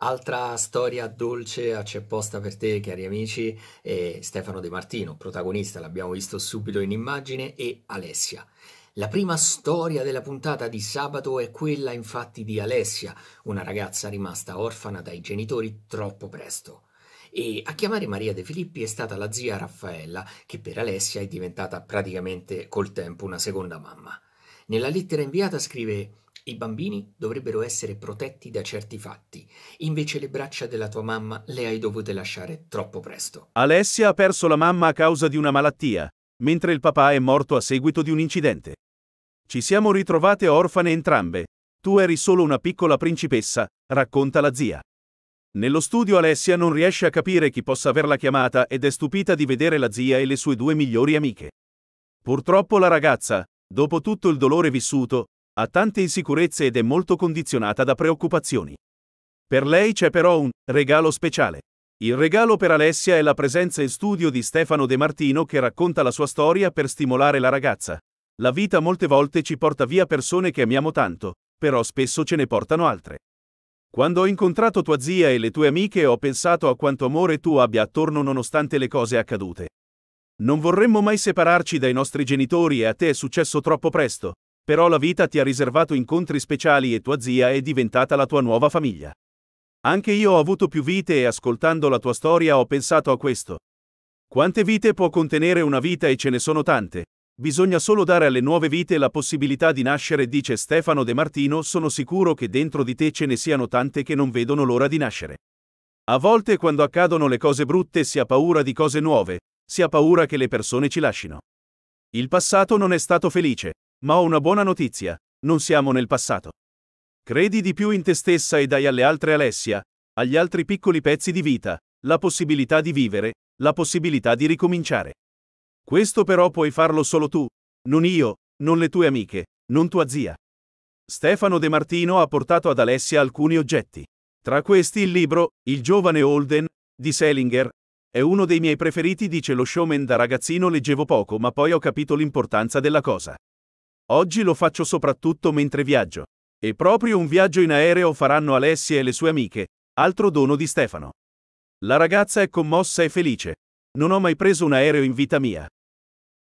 Altra storia dolce a c'è posta per te, cari amici, è Stefano De Martino, protagonista, l'abbiamo visto subito in immagine, e Alessia. La prima storia della puntata di sabato è quella infatti di Alessia, una ragazza rimasta orfana dai genitori troppo presto. E a chiamare Maria De Filippi è stata la zia Raffaella, che per Alessia è diventata praticamente col tempo una seconda mamma. Nella lettera inviata scrive i bambini dovrebbero essere protetti da certi fatti, invece le braccia della tua mamma le hai dovute lasciare troppo presto. Alessia ha perso la mamma a causa di una malattia, mentre il papà è morto a seguito di un incidente. Ci siamo ritrovate orfane entrambe. Tu eri solo una piccola principessa, racconta la zia. Nello studio Alessia non riesce a capire chi possa averla chiamata ed è stupita di vedere la zia e le sue due migliori amiche. Purtroppo la ragazza, dopo tutto il dolore vissuto, ha tante insicurezze ed è molto condizionata da preoccupazioni. Per lei c'è però un regalo speciale. Il regalo per Alessia è la presenza in studio di Stefano De Martino che racconta la sua storia per stimolare la ragazza. La vita molte volte ci porta via persone che amiamo tanto, però spesso ce ne portano altre. Quando ho incontrato tua zia e le tue amiche ho pensato a quanto amore tu abbia attorno nonostante le cose accadute. Non vorremmo mai separarci dai nostri genitori e a te è successo troppo presto, però la vita ti ha riservato incontri speciali e tua zia è diventata la tua nuova famiglia. Anche io ho avuto più vite e ascoltando la tua storia ho pensato a questo. Quante vite può contenere una vita e ce ne sono tante? Bisogna solo dare alle nuove vite la possibilità di nascere, dice Stefano De Martino, sono sicuro che dentro di te ce ne siano tante che non vedono l'ora di nascere. A volte quando accadono le cose brutte si ha paura di cose nuove, si ha paura che le persone ci lascino. Il passato non è stato felice, ma ho una buona notizia, non siamo nel passato. Credi di più in te stessa e dai alle altre Alessia, agli altri piccoli pezzi di vita, la possibilità di vivere, la possibilità di ricominciare. Questo però puoi farlo solo tu, non io, non le tue amiche, non tua zia. Stefano De Martino ha portato ad Alessia alcuni oggetti. Tra questi il libro Il giovane Holden di Selinger è uno dei miei preferiti, dice lo showman da ragazzino leggevo poco, ma poi ho capito l'importanza della cosa. Oggi lo faccio soprattutto mentre viaggio. E proprio un viaggio in aereo faranno Alessia e le sue amiche, altro dono di Stefano. La ragazza è commossa e felice. Non ho mai preso un aereo in vita mia.